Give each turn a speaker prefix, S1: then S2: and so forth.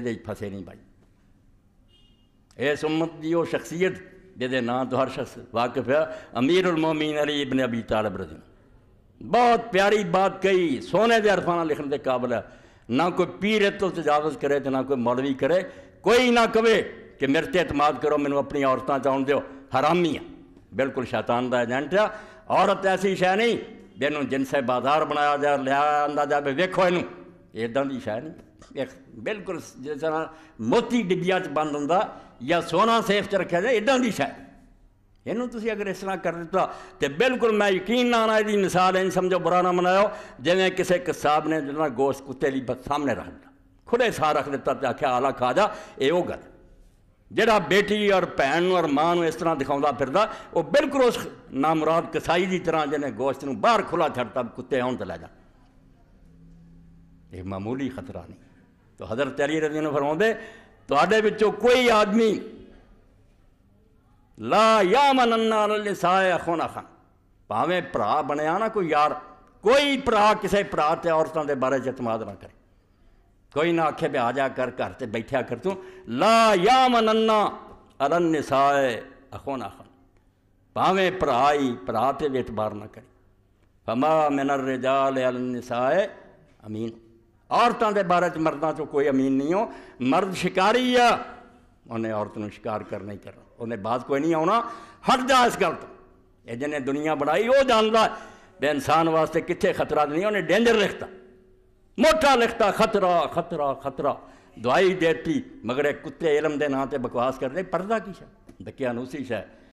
S1: ये फंसे नहीं भाई इस उम्मत की वो शख्सियत जेदे ना तो हर शख्स वाकिफ है अमीर उल मोमीन अली इबन अबी तालब रजी बहुत प्यारी बात कही सोने के अरफाना लिखने के काबिल है ना कोई पीर तो तजावज करे तो ना कोई मौलवी करे कोई ना कहे कि मेरे से एतमाद करो मैं अपनी औरतों चाहन दो हरामी है बिल्कुल शैतान का एजेंट है औरत ऐसी शह नहीं जिनों जिनसे बाजार बनाया जाए लिया जाए वेखो इनू इदा की शह नहीं बिल्कुल जिस तरह मोती डिब्बिया च बंद ਹੁੰਦਾ ਜਾਂ ਸੋਨਾ ਸੇਫ ਚ ਰੱਖਿਆ ਜਾਏ ਇਦਾਂ ਦੀ ਸ਼ੈ ਇਹਨੂੰ ਤੁਸੀਂ ਅਗਰ ਇਸ ਤਰ੍ਹਾਂ ਕਰ ਦਿੱਤਾ ਤੇ ਬਿਲਕੁਲ ਮੈਂ ਯਕੀਨ ਨਾਲ ਨਾ ਇਹਦੀ ਮਿਸਾਲ ਐਂ ਸਮਝੋ ਬੁਰਾ ਨਾ ਮਨਾਇਓ ਜਿਵੇਂ ਕਿਸੇ ਕਸਾਬ ਨੇ ਜਿਹੜਾ ਗੋਸ਼ ਕੁੱਤੇ ਲਈ ਸਾਹਮਣੇ ਰੱਖ ਦਿੱਤਾ ਖੁੱਲੇ ਸਾਹ ਰੱਖ ਦਿੱਤਾ ਤੇ ਆਖਿਆ ਆਲਾ ਖਾ ਜਾ ਇਹ ਉਹ ਗੱਲ ਜਿਹੜਾ ਬੇਟੀ ਔਰ ਭੈਣ ਨੂੰ ਔਰ ਮਾਂ ਨੂੰ ਇਸ ਤਰ੍ਹਾਂ ਦਿਖਾਉਂਦਾ ਫਿਰਦਾ ਉਹ ਬਿਲਕੁਲ ਉਸ ਨਾਮਰਾਦ ਕਸਾਈ ਦੀ ਤਰ੍ਹਾਂ ਜਿਹਨੇ ਗੋਸ਼ਤ ਨੂੰ ਬਾਹਰ ਖੁੱਲਾ ਛੱਡਤਾ ਕੁੱਤੇ ਆਉਣ ਤੇ ਲੈ ਜਾ ਇਹ ਮਾਮੂਲੀ ਖਤਰਾ ਨਹੀਂ तो हजरत अली रजी ने फरमाते थोड़े बच्चों कोई आदमी ला या मन साया ना खान भावें भरा बनया ना कोई यार कोई भरा किसी भरा से औरतों के बारे च ना करे कोई ना आखे भी आ जा कर घर से बैठा कर तू ला या मन्ना अरन साए अखो ना खन भावें भरा ही भरा से भी ना करे फमा मिनर रिजाल अल निसाए अमीन औरतों के बारे च मर्दा चो तो कोई अमीन नहीं हो मर्द शिकारी आ उन्हें औरतों शिकार करना ही करना उन्हें बाद कोई नहीं आना हट जा इस गल तो ये जिन्हें दुनिया बनाई वह जानता बे इंसान वास्ते कि खतरा नहीं उन्हें डेंजर लिखता मोटा लिखता खतरा खतरा खतरा दवाई देती मगर एक कुत्ते इलम के नाते बकवास करने पढ़ता की शायद दकिया उसी शायद